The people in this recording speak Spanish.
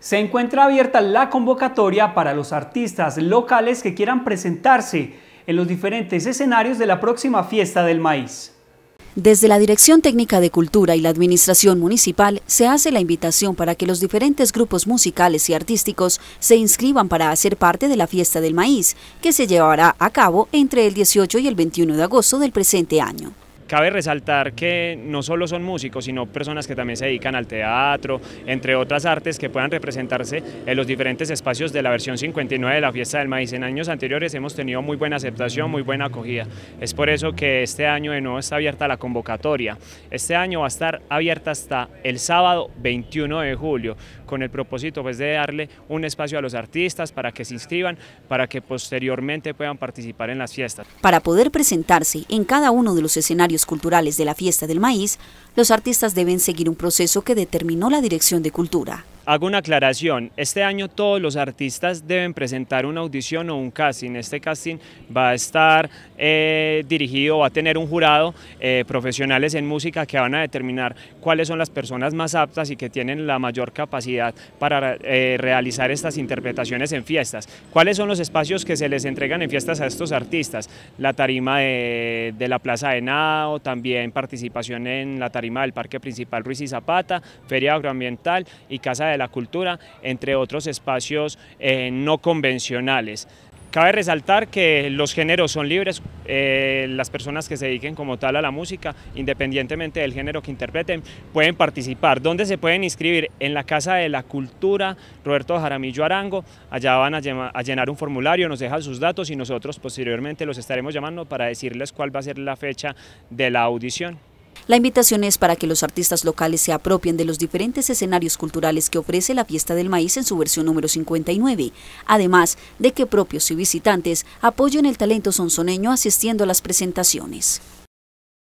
se encuentra abierta la convocatoria para los artistas locales que quieran presentarse en los diferentes escenarios de la próxima fiesta del maíz. Desde la Dirección Técnica de Cultura y la Administración Municipal se hace la invitación para que los diferentes grupos musicales y artísticos se inscriban para hacer parte de la Fiesta del Maíz, que se llevará a cabo entre el 18 y el 21 de agosto del presente año. Cabe resaltar que no solo son músicos, sino personas que también se dedican al teatro, entre otras artes que puedan representarse en los diferentes espacios de la versión 59 de la Fiesta del Maíz. En años anteriores hemos tenido muy buena aceptación, muy buena acogida. Es por eso que este año de nuevo está abierta la convocatoria. Este año va a estar abierta hasta el sábado 21 de julio, con el propósito pues, de darle un espacio a los artistas para que se inscriban, para que posteriormente puedan participar en las fiestas. Para poder presentarse en cada uno de los escenarios culturales de la fiesta del maíz, los artistas deben seguir un proceso que determinó la Dirección de Cultura. Hago una aclaración, este año todos los artistas deben presentar una audición o un casting. Este casting va a estar eh, dirigido, va a tener un jurado, eh, profesionales en música que van a determinar cuáles son las personas más aptas y que tienen la mayor capacidad para eh, realizar estas interpretaciones en fiestas. ¿Cuáles son los espacios que se les entregan en fiestas a estos artistas? La tarima de, de la Plaza de Nao, también participación en la tarima del Parque Principal Ruiz y Zapata, Feria Agroambiental y Casa de la Cultura, entre otros espacios eh, no convencionales. Cabe resaltar que los géneros son libres, eh, las personas que se dediquen como tal a la música, independientemente del género que interpreten, pueden participar. ¿Dónde se pueden inscribir? En la Casa de la Cultura Roberto Jaramillo Arango, allá van a, llenar un formulario, nos dejan sus datos y nosotros posteriormente los estaremos llamando para decirles cuál va a ser la fecha de la audición. La invitación es para que los artistas locales se apropien de los diferentes escenarios culturales que ofrece la Fiesta del Maíz en su versión número 59, además de que propios y visitantes apoyen el talento sonsoneño asistiendo a las presentaciones.